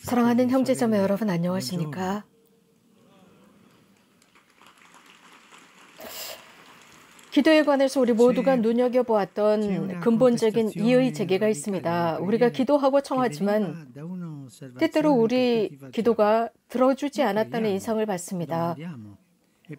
사랑하는 형제자매 여러분 안녕하십니까? 기도에 관해서 우리 모두가 눈여겨보았던 근본적인 이의 재개가 있습니다. 우리가 기도하고 청하지만 때때로 우리 기도가 들어주지 않았다는 인상을 받습니다.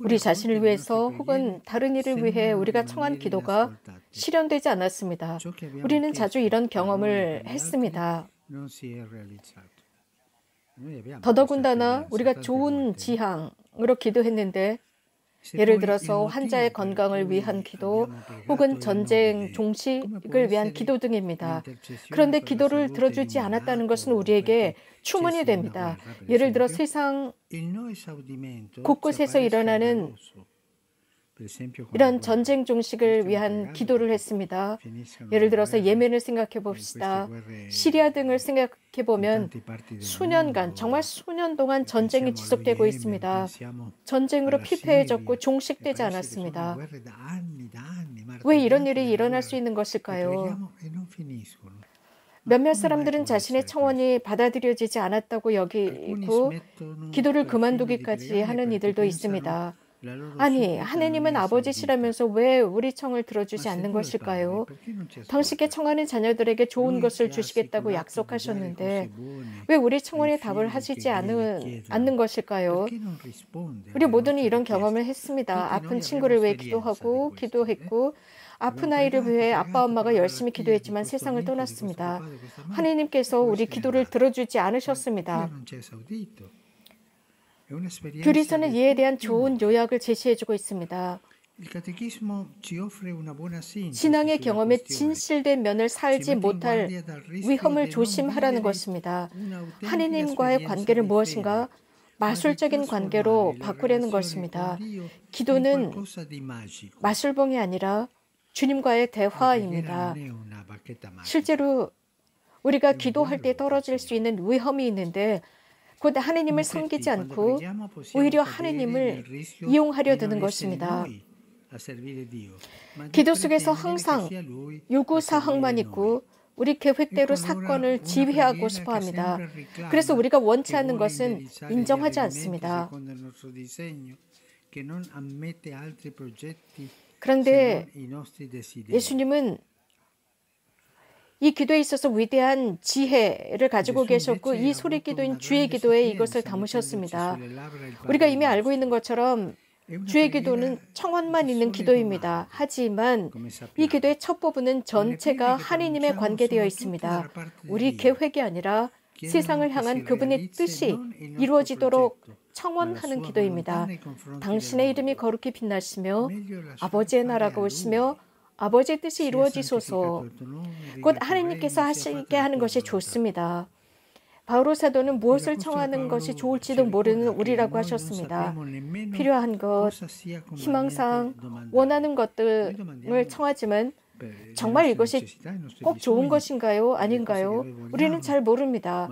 우리 자신을 위해서 혹은 다른 일을 위해 우리가 청한 기도가 실현되지 않았습니다. 우리는 자주 이런 경험을 했습니다. 더더군다나 우리가 좋은 지향으로 기도했는데 예를 들어서 환자의 건강을 위한 기도 혹은 전쟁 종식을 위한 기도 등입니다. 그런데 기도를 들어주지 않았다는 것은 우리에게 추문이 됩니다. 예를 들어 세상 곳곳에서 일어나는 이런 전쟁 종식을 위한 기도를 했습니다. 예를 들어서 예멘을 생각해 봅시다. 그 시리아 등을 생각해 보면 수년간, 정말 수년 동안 그 전쟁이 지속되고 있습니다. 전쟁으로 피폐해졌고 종식되지 않았습니다. 왜 이런 일이 일어날 수 있는 것일까요? 뭐 몇몇 사람들은 자신의 청원이 받아들여지지 않았다고 여기고 기도를 그러니까 그만두기까지 하는 이들도 있습니다. 아니, 하느님은 그 아버지시라면서 왜 우리 청을 들어주지 아, 않는 것일까요? 당신께 청하는 자녀들에게 좋은 음, 것을 주시겠다고 약속하셨는데 왜 우리 청원에 답을 하시지 않은, 않는 것일까요? 우리 모두는 이런 경험을 했습니다. 아픈 친구를 왜 기도하고 기도했고 아픈 아이를 위해 아빠 엄마가 열심히 기도했지만 세상을 떠났습니다. 하느님께서 우리 기도를 들어주지 않으셨습니다. 교리서는 이에 대한 좋은 음. 요약을 제시해주고 있습니다. 신앙의 경험에 진실된 면을 살지 못할 위험을 조심하라는 것입니다. 하느님과의 관계를 무엇인가 마술적인 관계로 바꾸려는 것입니다. 기도는 마술봉이 아니라 주님과의 대화입니다. 실제로 우리가 기도할 때 떨어질 수 있는 위험이 있는데 곧 하느님을 섬기지 않고 오히려 하느님을 이용하려 드는 것입니다. 아, 기도 속에서 항상 요구 아, 사항만 있고 우리 계획대로 사건을 지휘하고 싶어 합니다. 그래서 우리가 원치 그 않는 것은 인정하지 않습니다. 그런데 예수님은 이 기도에 있어서 위대한 지혜를 가지고 계셨고 이 소리 기도인 주의 기도에 이것을 담으셨습니다. 우리가 이미 알고 있는 것처럼 주의 기도는 청원만 있는 기도입니다. 하지만 이 기도의 첫 부분은 전체가 하느님에 관계되어 있습니다. 우리 계획이 아니라 세상을 향한 그분의 뜻이 이루어지도록 그 청원하는 기도입니다. 당신의 이름이 거룩히 빛나시며 아버지의 나라가 오시며 아버지 뜻이 이루어지소서. 곧 하나님께서 하시게 하는 것이 좋습니다. 바오 사도는 무엇을 청하는 것이 좋을지도 모르는 우리라고 하셨습니다. 필요한 것, 희망상, 원하는 것들을 청하지만 정말 이것이 꼭 좋은 것인가요? 아닌가요? 우리는 잘 모릅니다.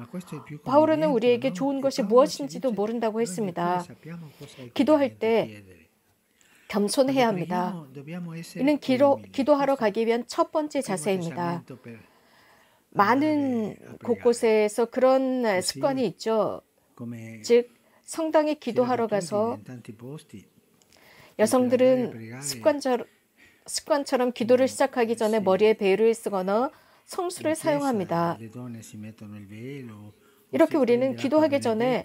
바울은 우리에게 좋은 그 것이 무엇인지도 모른다고 했습니다. 기도할 때 겸손해야 합니다. 이는 기로, 기도하러 가기 위한 첫 번째 자세입니다. 많은 곳곳에서 그런 습관이 있죠. 즉, 성당에 기도하러 가서 여성들은 습관처 습관처럼 기도를 시작하기 전에 머리에 베일을 쓰거나 성수를 사용합니다. 이렇게 우리는 기도하기 전에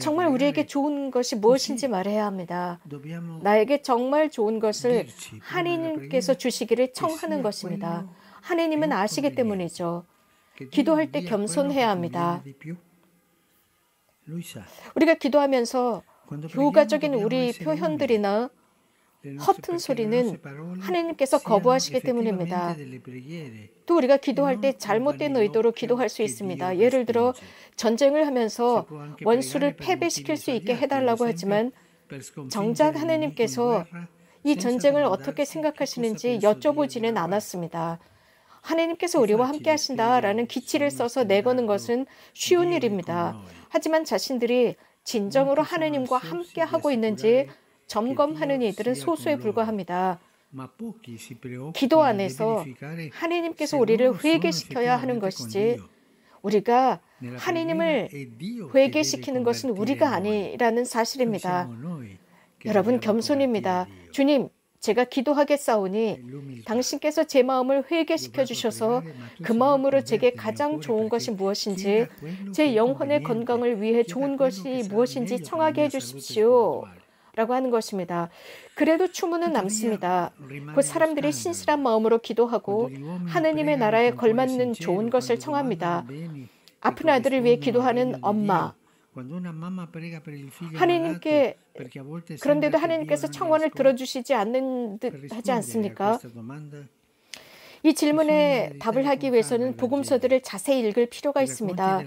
정말 우리에게 좋은 것이 무엇인지 말해야 합니다. 나에게 정말 좋은 것을 네 하나님께서 주시기를 청하는 것입니다. 하나님은 아시기 때문이죠. 그 기도할 때 겸손해야 합니다. 우리가 기도하면서 효과적인 우리 표현들이나 허튼 소리는 하느님께서 거부하시기 때문입니다. 또 우리가 기도할 때 잘못된 의도로 기도할 수 있습니다. 예를 들어 전쟁을 하면서 원수를 패배시킬 수 있게 해달라고 하지만 정작 하나님께서 이 전쟁을 어떻게 생각하시는지 여쭤보지는 않았습니다. 하나님께서 우리와 함께 하신다라는 기치를 써서 내거는 것은 쉬운 일입니다. 하지만 자신들이 진정으로 하나님과 함께 하고 있는지 점검하는 이들은 소수에 불과합니다. 기도 안에서 하느님께서 우리를 회개시켜야 하는 것이지 우리가 하느님을 회개시키는 것은 우리가 아니라는 사실입니다. 여러분 겸손입니다. 주님, 제가 기도하겠사오니 당신께서 제 마음을 회개시켜 주셔서 그 마음으로 제게 가장 좋은 것이 무엇인지 제 영혼의 건강을 위해 좋은 것이 무엇인지 청하게 해 주십시오. 라고 하는 것입니다. 그래도 추문은 남습니다. 곧 사람들이 신실한 마음으로 기도하고 하느님의 나라에 걸맞는 좋은 것을 청합니다. 아픈 아들을 위해 기도하는 엄마, 하느님께 그런데도 하느님께서 청원을 들어주시지 않는 듯 하지 않습니까? 이 질문에 답을 하기 위해서는 복음서들을 자세히 읽을 필요가 그 있습니다.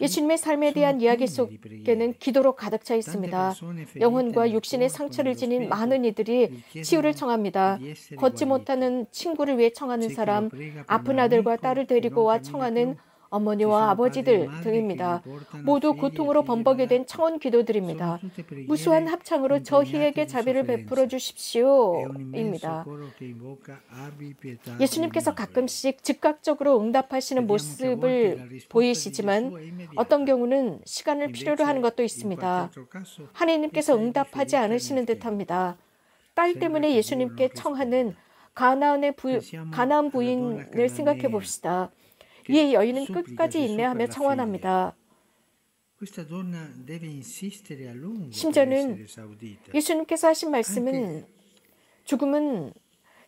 예수님의 삶에 대한 이야기 속에는 기도로 가득 차 있습니다. 그 그 영혼과 육신의 상처를 지닌 많은 이들이 치유를 청합니다. 걷지 못하는 친구를 위해 청하는 사람, 아픈 아들과 딸을 데리고 와 청하는 어머니와 아버지들 등입니다. 모두 고통으로 범벅이 된 청원 기도드립니다. 무수한 합창으로 저희에게 자비를 베풀어 주십시오입니다. 예수님께서 가끔씩 즉각적으로 응답하시는 모습을 보이시지만 어떤 경우는 시간을 필요로 하는 것도 있습니다. 하나님께서 응답하지 않으시는 듯합니다. 딸 때문에 예수님께 청하는 가나안의 부, 가나안 부인을 생각해 봅시다. 이에 예, 예, 여인은 끝까지 인내하며 청원합니다. 심지어는 예수님께서 하신 말씀은 죽음은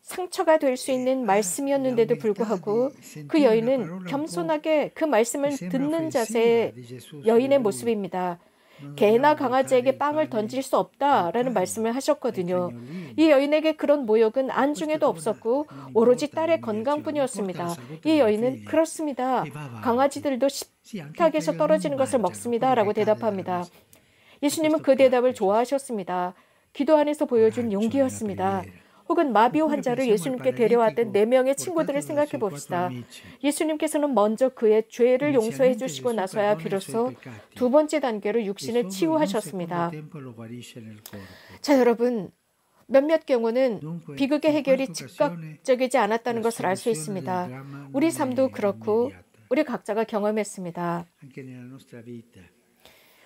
상처가 될수 예, 있는 아, 말씀이었는데도 불구하고 그 여인은 겸손하게 그 말씀을 듣는 자세의 여인의 모습입니다. 개나 음, 강아지에게 음, 빵을 음, 던질 수 없다라는 말씀을 하셨거든요. 이 여인에게 그런 모욕은 안중에도 없었고 오로지 딸의 건강뿐이었습니다. 이 여인은 예. 그렇습니다. 강아지들도 예. 식탁에서 예. 떨어지는 것을 먹습니다라고 대답합니다. 예수님은 그 대답을 좋아하셨습니다. 기도 안에서 보여준 아, 용기였습니다. 혹은 마비 환자를 예수님께 데려왔던 네 명의 친구들을 생각해 봅시다. 예수님께서는 먼저 그의 죄를 용서해 주시고 나서야 비로소 두 번째 단계로 육신을 치유하셨습니다. 자, 여러분. 몇몇 경우는 비극의 해결이 즉각적이지 않았다는 것을 알 수 있습니다. 우리 삶도 그렇고 우리 각자가 경험했습니다.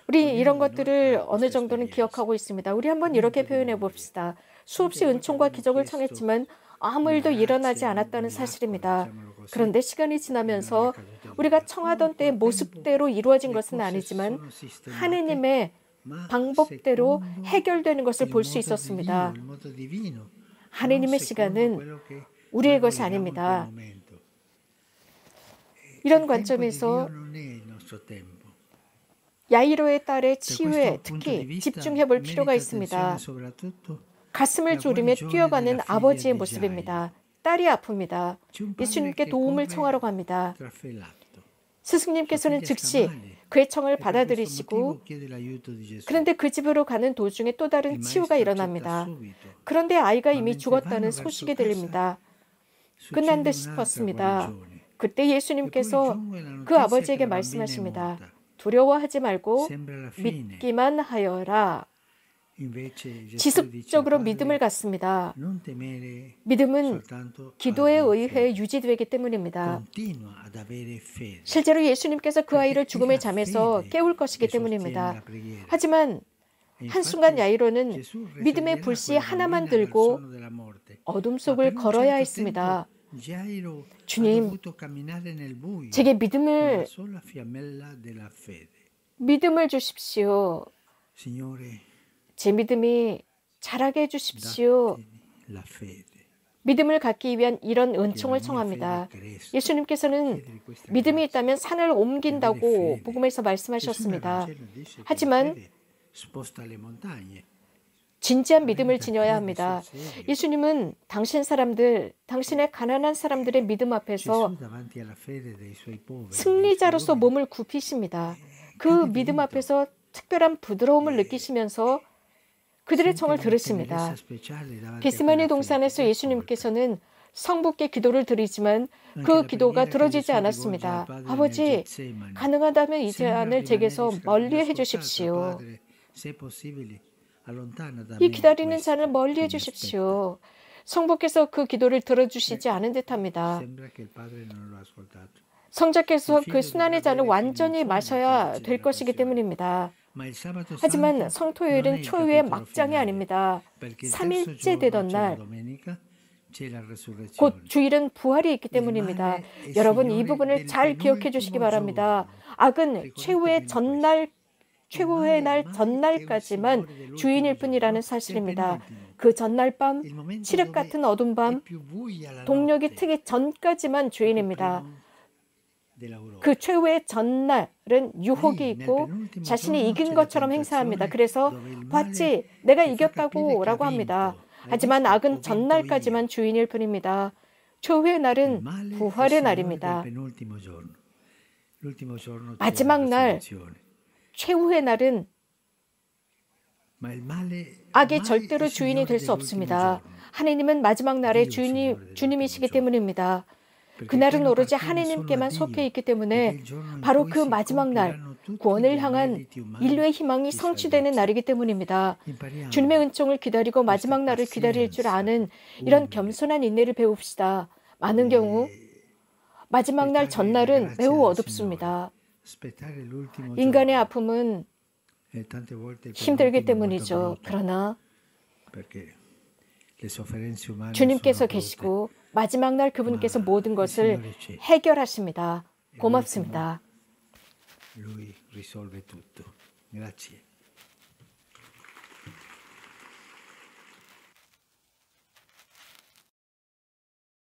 우리 이런 것들을 어느 정도는 기억하고 있습니다. 우리 한번 이렇게 표현해 봅시다. 수없이 은총과 기적을 청했지만 아무 일도 일어나지 않았다는 사실입니다. 그 그런데 시간이 지나면서 우리가 청하던 때의 모습대로 이루어진 것은 아니지만 하느님의 방법대로 해결되는 것을 볼 수 있었습니다. 하느님의 시간은 우리의 것이 아닙니다. 그 이런 관점에서 야이로의 딸의 치유에 특히 집중해 볼 필요가 있습니다. 가슴을 졸이며 뛰어가는 아버지의 모습입니다. 딸이 아픕니다. 예수님께 도움을 청하러 갑니다. 스승님께서는 즉시 그의 청을 받아들이시고 그런데 그 집으로 가는 도중에 또 다른 치유가 일어납니다. 그런데 아이가 이미 죽었다는 소식이 들립니다. 끝난 듯 싶었습니다. 그때 예수님께서 그, 그 아버지에게 말씀하십니다. 두려워하지 말고 믿기만 하여라. 지속적으로 믿음을 갖습니다. 믿음은 기도에 의해 유지되기 때문입니다. 실제로 예수님께서 그 아이를 죽음의 잠에서 깨울 것이기 때문입니다. 하지만 e 한순간 야이로는 믿음의 불씨 하나만 들고 어둠 속을 걸어야 했습니다. 주님, 제게 믿음을 믿음을 주십시오. 제 믿음이 자라게 해주십시오. 믿음을 갖기 위한 이런 은총을 청합니다. 예수님께서는 믿음이 있다면 산을 옮긴다고 복음에서 말씀하셨습니다. 하지만 진지한 믿음을 지녀야 합니다. 예수님은 당신 사람들, 당신의 가난한 사람들의 믿음 앞에서 승리자로서 몸을 굽히십니다. 그 믿음 앞에서 특별한 부드러움을 느끼시면서 그들의 청을 들으십니다. 겟세마네 동산에서 예수님께서는 성부께 기도를 드리지만 그 기도가 들어지지 않았습니다. 아버지, 가능하다면 이 제안을 제게서 멀리 해주십시오. 이 기다리는 자를 멀리 해주십시오. 성부께서 그 기도를 들어주시지 않은 듯합니다. 성자께서 그 순환의 잔을 완전히 마셔야 될 것이기 때문입니다. 하지만 성토요일은 초유의 막장이 아닙니다. 3일째 되던 날, 곧 주일은 부활이 있기 때문입니다. 여러분 이 부분을 잘 기억해 주시기 바랍니다. 악은 최후의 전날 최후의 날 전날까지만 주인일 뿐이라는 사실입니다. 그 전날 밤 칠흑 같은 어둠 밤 동력이 트기 전까지만 그 주인입니다. 그 최후의 전날은 유혹이 있고 뭐 자신이 이긴 것처럼 행사합니다. 그래서 봤지 내가 이겼다고라고 합니다. 하지만 악은 전날까지만 주인일 뿐입니다. 최후의 날은 부활의 날입니다. 뭐 뭐 마지막 날 최후의 날은 악이 절대로 주인이 될 수 없습니다. 하느님은 마지막 날에 주인 주님이시기 때문입니다. 그날은 오로지 하느님께만 속해 있기 때문에 바로 그 마지막 날 구원을 향한 인류의 희망이 성취되는 날이기 때문입니다. 주님의 은총을 기다리고 마지막 날을 기다릴 줄 아는 이런 네. 겸손한 인내를 배웁시다. 많은 네. 경우 마지막 날 전날은 매우 어둡습니다. 인간의 아픔은 예, 힘들기 때문이죠. 그러나 주님께서 계시고 마지막 날 그분께서 아, 모든 것을 해결하십니다. 고맙습니다.